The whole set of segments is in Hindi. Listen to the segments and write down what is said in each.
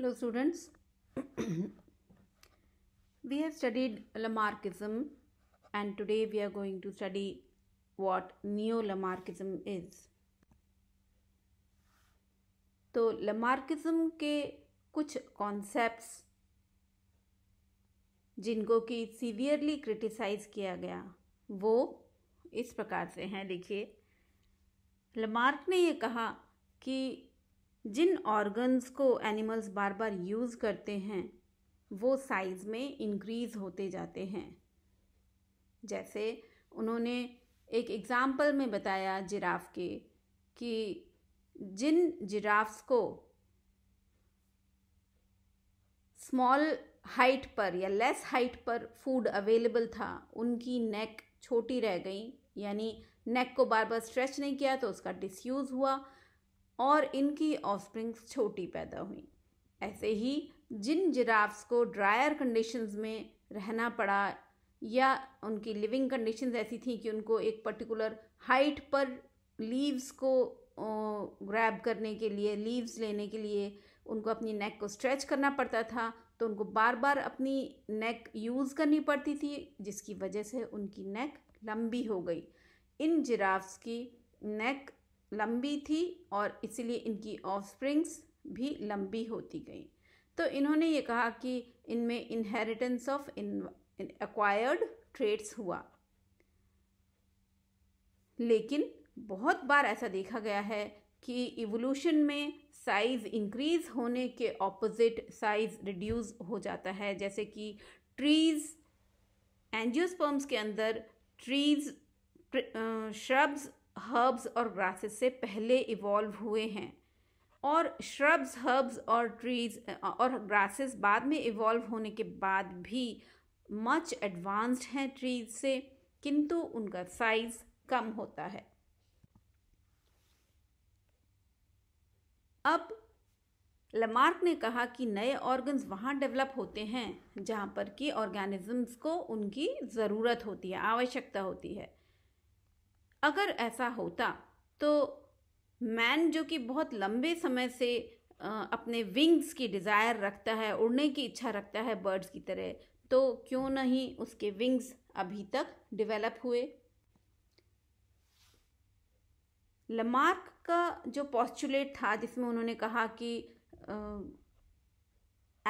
Hello students, we have studied Lamarckism and today we are going to study what Neo-Lamarckism is. तो लमार्किज्म के कुछ कॉन्सेप्ट्स जिनको कि सीवियरली क्रिटिसाइज किया गया वो इस प्रकार से हैं देखिए लमार्क ने ये कहा कि जिन ऑर्गन्स को एनिमल्स बार बार यूज़ करते हैं वो साइज़ में इंक्रीज़ होते जाते हैं जैसे उन्होंने एक एग्ज़ाम्पल में बताया जिराफ के कि जिन जिराफ्स को स्मॉल हाइट पर या लेस हाइट पर फूड अवेलेबल था उनकी नेक छोटी रह गई यानी नेक को बार बार स्ट्रेच नहीं किया तो उसका डिसयूज़ हुआ और इनकी ऑस्प्रिंग्स छोटी पैदा हुई ऐसे ही जिन जिराफ्स को ड्रायर कंडीशंस में रहना पड़ा या उनकी लिविंग कंडीशंस ऐसी थी कि उनको एक पर्टिकुलर हाइट पर लीव्स को ग्रैब करने के लिए लीव्स लेने के लिए उनको अपनी नेक को स्ट्रेच करना पड़ता था तो उनको बार बार अपनी नेक यूज़ करनी पड़ती थी जिसकी वजह से उनकी नेक लंबी हो गई इन जिराफ्स की नेक लंबी थी और इसलिए इनकी ऑफस्प्रिंग्स भी लंबी होती गई तो इन्होंने ये कहा कि इनमें inheritance of in acquired traits हुआ लेकिन बहुत बार ऐसा देखा गया है कि इवोल्यूशन में साइज़ इंक्रीज होने के ऑपोजिट साइज़ रिड्यूस हो जाता है जैसे कि ट्रीज़ एंजियोस्पर्म्स के अंदर ट्रीज़ श्रब्स uh, हर्ब्स और ग्रासेस से पहले इवॉल्व हुए हैं और श्रब्स हर्ब्स और ट्रीज और ग्रासेस बाद में इवॉल्व होने के बाद भी मच एडवांस्ड हैं ट्रीज से किंतु उनका साइज कम होता है अब लमार्क ने कहा कि नए ऑर्गन्स वहाँ डेवलप होते हैं जहाँ पर कि ऑर्गेनिजम्स को उनकी ज़रूरत होती है आवश्यकता होती है अगर ऐसा होता तो मैन जो कि बहुत लंबे समय से अपने विंग्स की डिज़ायर रखता है उड़ने की इच्छा रखता है बर्ड्स की तरह तो क्यों नहीं उसके विंग्स अभी तक डेवलप हुए लमार्क का जो पॉस्टुलेट था जिसमें उन्होंने कहा कि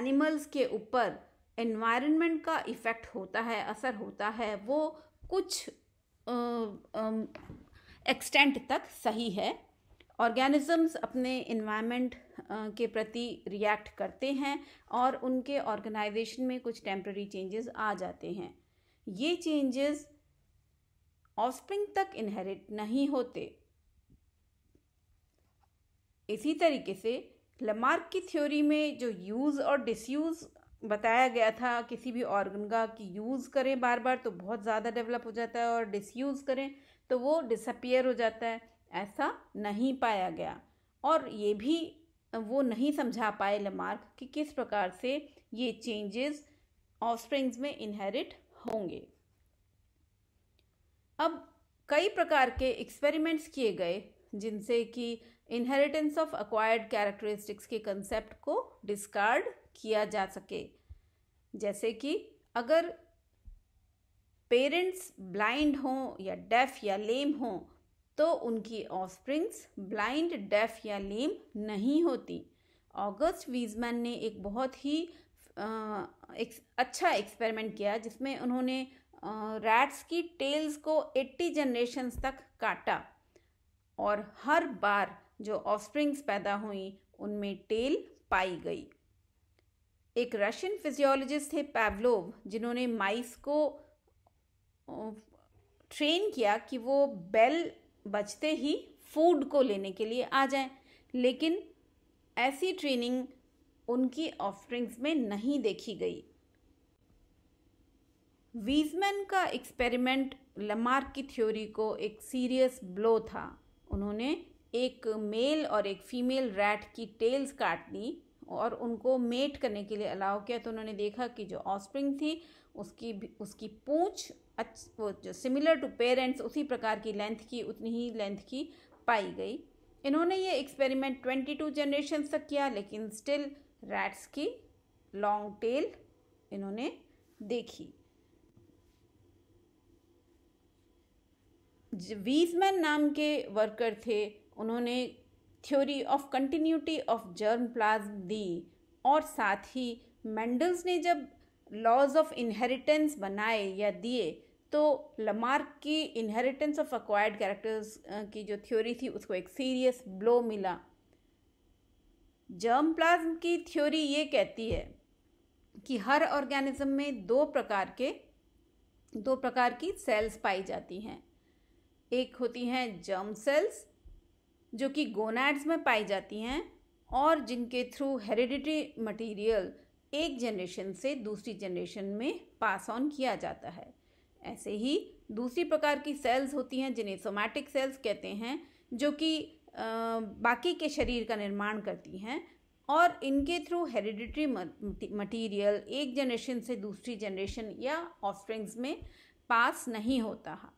एनिमल्स के ऊपर एनवायरनमेंट का इफ़ेक्ट होता है असर होता है वो कुछ एक्सटेंट तक सही है ऑर्गेनिजम्स अपने इन्वायरमेंट के प्रति रिएक्ट करते हैं और उनके ऑर्गेनाइजेशन में कुछ टेम्प्ररी चेंजेस आ जाते हैं ये चेंजेस ऑफस्प्रिंग तक इनहेरिट नहीं होते इसी तरीके से लमार्क की थ्योरी में जो यूज़ और डिसयूज़ बताया गया था किसी भी ऑर्गनगा कि यूज़ करें बार बार तो बहुत ज़्यादा डेवलप हो जाता है और डिसयूज़ करें तो वो डिसअपियर हो जाता है ऐसा नहीं पाया गया और ये भी वो नहीं समझा पाए लमार्क कि किस प्रकार से ये चेंजेस ऑफस्प्रिंग्स में इनहेरिट होंगे अब कई प्रकार के एक्सपेरिमेंट्स किए गए जिनसे कि इनहेरिटेंस ऑफ अक्वायर्ड कैरेक्टरिस्टिक्स के कंसेप्ट को डिस्कार्ड किया जा सके जैसे कि अगर पेरेंट्स ब्लाइंड हों या डेफ या लेम हों तो उनकी ऑफस्प्रिंग्स ब्लाइंड डेफ या लेम नहीं होती ऑगस्ट वीजमैन ने एक बहुत ही आ, एक अच्छा एक्सपेरिमेंट किया जिसमें उन्होंने रैट्स की टेल्स को 80 जनरेशन्स तक काटा और हर बार जो ऑफस्प्रिंग्स पैदा हुई उनमें टेल पाई गई एक रशियन फिजियोलॉजिस्ट थे पैवलोव जिन्होंने माइस को ट्रेन किया कि वो बेल बजते ही फूड को लेने के लिए आ जाएं लेकिन ऐसी ट्रेनिंग उनकी ऑफरिंग्स में नहीं देखी गई वीजमैन का एक्सपेरिमेंट लमार्क की थ्योरी को एक सीरियस ब्लो था उन्होंने एक मेल और एक फीमेल रैट की टेल्स काट दी और उनको मेट करने के लिए अलाउ किया तो उन्होंने देखा कि जो ऑस्प्रिंग थी उसकी उसकी पूँछ अच्छ वो जो सिमिलर टू पेरेंट्स उसी प्रकार की लेंथ की उतनी ही लेंथ की पाई गई इन्होंने ये एक्सपेरिमेंट ट्वेंटी टू जनरेशन तक किया लेकिन स्टिल रैट्स की लॉन्ग टेल इन्होंने देखी वीजमैन नाम के वर्कर थे उन्होंने theory of continuity of germ plasm दी और साथ ही मेंडल्स ने जब लॉज ऑफ इनहेरिटेंस बनाए या दिए तो लमार्क की इनहेरिटेंस ऑफ अक्वायर्ड कैरेक्टर्स की जो थ्योरी थी उसको एक सीरियस ब्लो मिला जर्म प्लाज्म की थ्योरी ये कहती है कि हर ऑर्गेनिज्म में दो प्रकार के दो प्रकार की सेल्स पाई जाती हैं एक होती हैं जर्म सेल्स जो कि गोनाड्स में पाई जाती हैं और जिनके थ्रू हेरिडिटरी मटेरियल एक जनरेशन से दूसरी जनरेशन में पास ऑन किया जाता है ऐसे ही दूसरी प्रकार की सेल्स होती हैं जिन्हें सोमैटिक सेल्स कहते हैं जो कि बाकी के शरीर का निर्माण करती हैं और इनके थ्रू हेरिडिटरी मटेरियल एक जनरेशन से दूसरी जनरेशन या ऑफ्स्प्रिंग्स में पास नहीं होता है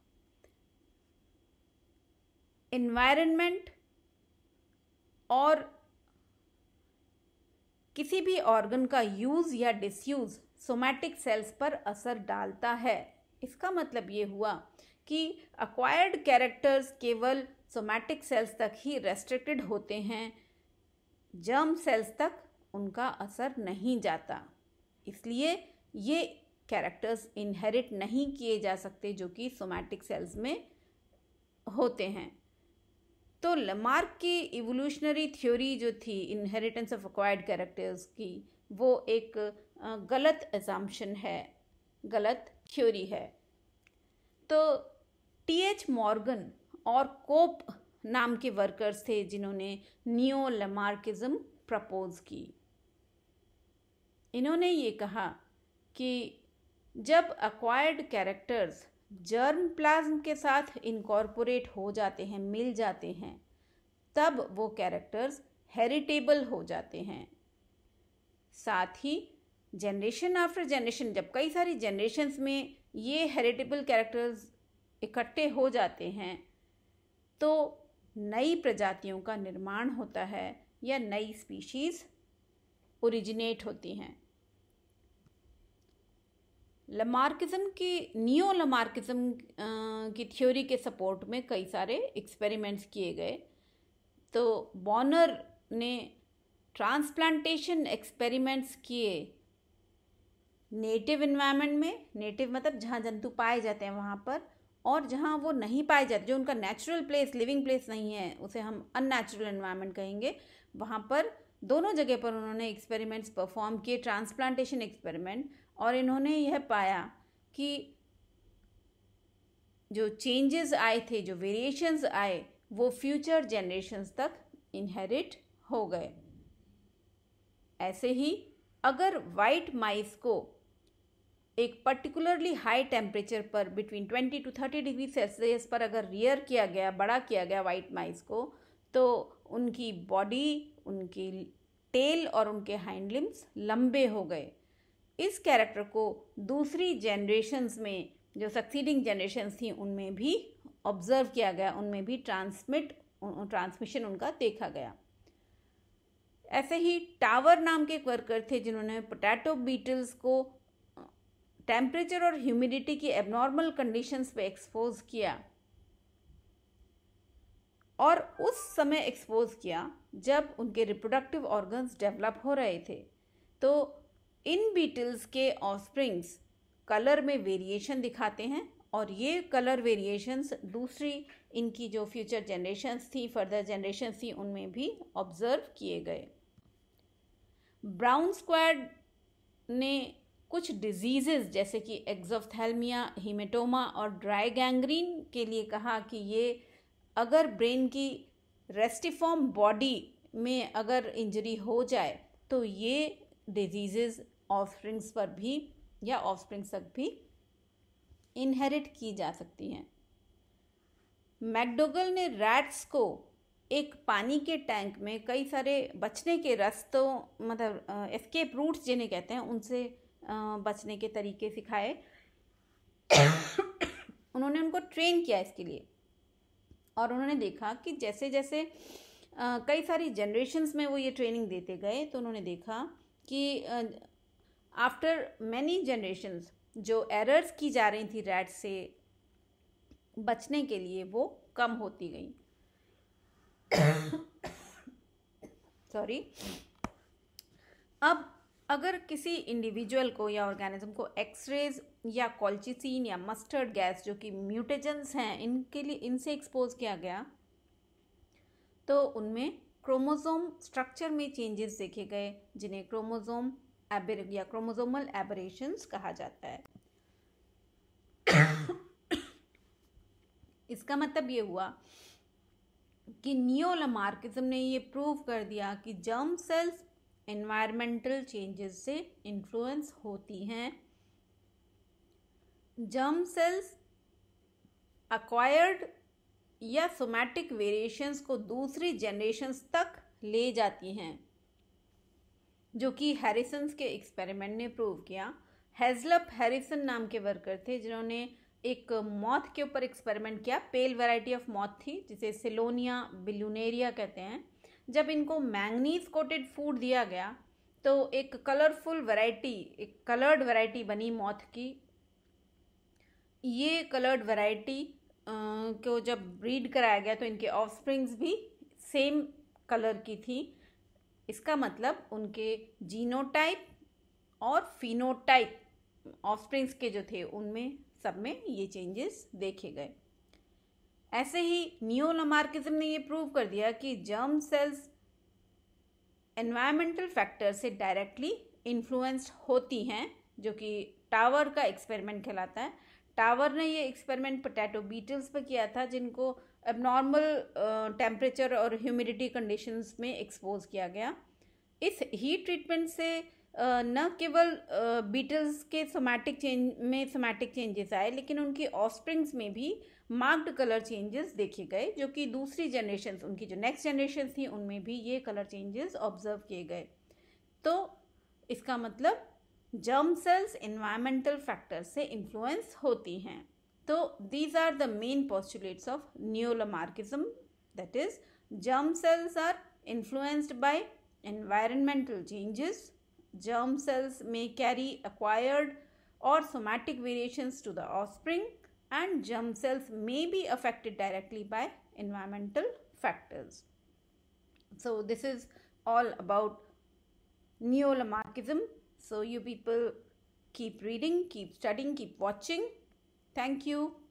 इन्वायरमेंट और किसी भी ऑर्गन का यूज़ या डिसयूज़ सोमैटिक सेल्स पर असर डालता है इसका मतलब ये हुआ कि अक्वायर्ड कैरेक्टर्स केवल सोमैटिक सेल्स तक ही रेस्ट्रिक्टेड होते हैं जर्म सेल्स तक उनका असर नहीं जाता इसलिए ये कैरेक्टर्स इनहेरिट नहीं किए जा सकते जो कि सोमैटिक सेल्स में होते हैं तो लमार्क की इवोल्यूशनरी थ्योरी जो थी इनहेरिटेंस ऑफ अक्वायर्ड कैरेक्टर्स की वो एक गलत एजाम्पन है गलत थ्योरी है तो टी एच मॉर्गन और कोप नाम के वर्कर्स थे जिन्होंने नियो लमार्किज़म प्रपोज की इन्होंने ये कहा कि जब अक्वायर्ड कैरेक्टर्स जर्म प्लाज्म के साथ इनकॉर्पोरेट हो जाते हैं मिल जाते हैं तब वो कैरेक्टर्स हेरिटेबल हो जाते हैं साथ ही जनरेशन आफ्टर जनरेशन जब कई सारी जनरेशन्स में ये हेरिटेबल कैरेक्टर्स इकट्ठे हो जाते हैं तो नई प्रजातियों का निर्माण होता है या नई स्पीशीज़ ओरिजिनेट होती हैं लमार्किज्म की नियो लमार्किज्म की थ्योरी के सपोर्ट में कई सारे एक्सपेरिमेंट्स किए गए तो बॉनर ने ट्रांसप्लांटेशन एक्सपेरिमेंट्स किए नेटिव इन्वायरमेंट में नेटिव मतलब जहाँ जंतु पाए जाते हैं वहाँ पर और जहाँ वो नहीं पाए जाते जो उनका नेचुरल प्लेस लिविंग प्लेस नहीं है उसे हम अननेचुरल इन्वायरमेंट कहेंगे वहाँ पर दोनों जगह पर उन्होंने एक्सपेरिमेंट्स परफॉर्म किए ट्रांसप्लांटेशन एक्सपेरिमेंट और इन्होंने यह पाया कि जो चेंजेस आए थे जो वेरिएशंस आए वो फ्यूचर जनरेशंस तक इनहेरिट हो गए ऐसे ही अगर वाइट माइस को एक पर्टिकुलरली हाई टेम्परेचर पर बिटवीन 20 टू 30 डिग्री सेल्सियस पर अगर रियर किया गया बड़ा किया गया वाइट माइस को तो उनकी बॉडी उनकी टेल और उनके हाइंड लिम्स लंबे हो गए इस कैरेक्टर को दूसरी जनरेशन्स में जो सक्सीडिंग जनरेशन्स थी उनमें भी ऑब्जर्व किया गया उनमें भी ट्रांसमिट ट्रांसमिशन उनका देखा गया ऐसे ही टावर नाम के एक वर्कर थे जिन्होंने पोटैटो बीटल्स को टेम्परेचर और ह्यूमिडिटी की एबनॉर्मल कंडीशंस पे एक्सपोज किया और उस समय एक्सपोज किया जब उनके रिप्रोडक्टिव ऑर्गन्स डेवलप हो रहे थे तो इन बीटल्स के ऑस्प्रिंग्स कलर में वेरिएशन दिखाते हैं और ये कलर वेरिएशंस दूसरी इनकी जो फ्यूचर जनरेशन्स थी फर्दर जनरेशन्स थी उनमें भी ऑब्ज़र्व किए गए ब्राउन स्क्वाड ने कुछ डिजीज़ेस जैसे कि एक्जोफ्थैल्मिया हीमेटोमा और ड्राई गैंग्रीन के लिए कहा कि ये अगर ब्रेन की रेस्टिफॉर्म बॉडी में अगर इंजरी हो जाए तो ये डिजीज़ ऑफस्प्रिंग्स पर भी या ऑफस्प्रिंग्स तक भी इनहेरिट की जा सकती हैं मैकडोगल ने रैट्स को एक पानी के टैंक में कई सारे बचने के रस्तों मतलब एस्केप रूट्स जिन्हें कहते हैं उनसे बचने के तरीके सिखाए उन्होंने उनको ट्रेन किया इसके लिए और उन्होंने देखा कि जैसे जैसे आ, कई सारी जनरेशन्स में वो ये ट्रेनिंग देते गए तो उन्होंने देखा कि आफ्टर मैनी जनरेशन्स जो एरर्स की जा रही थी रैट से बचने के लिए वो कम होती गई सॉरी अब अगर किसी इंडिविजुअल को या ऑर्गेनिज्म को एक्सरेज या कॉल्चिसिन या मस्टर्ड गैस जो कि म्यूटेजेंस हैं इनके लिए इनसे एक्सपोज किया गया तो उनमें क्रोमोजोम स्ट्रक्चर में चेंजेस देखे गए जिन्हें क्रोमोजोम एबर या क्रोमोजोमल एबरेशंस कहा जाता है इसका मतलब ये हुआ कि नियोलमार्किज्म ने ये प्रूव कर दिया कि जर्म सेल्स इन्वायरमेंटल चेंजेस से इन्फ्लुएंस होती हैं जर्म सेल्स अक्वायर्ड या सोमैटिक वेरिएशंस को दूसरी जनरेशन्स तक ले जाती हैं जो कि हैरिसन्स के एक्सपेरिमेंट ने प्रूव किया हेजलप हैरिसन नाम के वर्कर थे जिन्होंने एक मौत के ऊपर एक्सपेरिमेंट किया पेल वैरायटी ऑफ मौत थी जिसे सिलोनिया बिलूनेरिया कहते हैं जब इनको मैंगनीज कोटेड फूड दिया गया तो एक कलरफुल वैरायटी एक कलर्ड वैरायटी बनी मौत की ये कलर्ड वैरायटी को जब ब्रीड कराया गया तो इनके ऑफस्प्रिंग्स भी सेम कलर की थी इसका मतलब उनके जीनोटाइप और फिनोटाइप ऑफस्प्रिंग्स के जो थे उनमें सब में ये चेंजेस देखे गए ऐसे ही नियो लमार्किज्म ने ये प्रूव कर दिया कि जर्म सेल्स एनवायरमेंटल फैक्टर से डायरेक्टली इन्फ्लुएंस्ड होती हैं जो कि टावर का एक्सपेरिमेंट कहलाता है टावर ने ये एक्सपेरिमेंट पोटैटो बीटल्स पर किया था जिनको एबनॉर्मल टेम्परेचर और ह्यूमिडिटी कंडीशंस में एक्सपोज किया गया इस हीट ट्रीटमेंट से न केवल बीटल्स के सोमैटिक चेंज में सोमैटिक चेंजेस आए लेकिन उनके ऑफस्प्रिंग्स में भी मार्क्ड कलर चेंजेस देखे गए जो कि दूसरी जनरेशन उनकी जो नेक्स्ट जनरेशन थी उनमें भी ये कलर चेंजेस ऑब्जर्व किए गए तो इसका मतलब जर्म सेल्स इन्वायरमेंटल फैक्टर्स से इन्फ्लुएंस होती हैं तो these are the main postulates of neo Lamarckism that is germ cells are influenced by environmental changes germ cells may carry acquired or somatic variations to the offspring and germ cells may be affected directly by environmental factors. So this is all about neolamarckism. So you people keep reading, keep studying, keep watching. Thank you.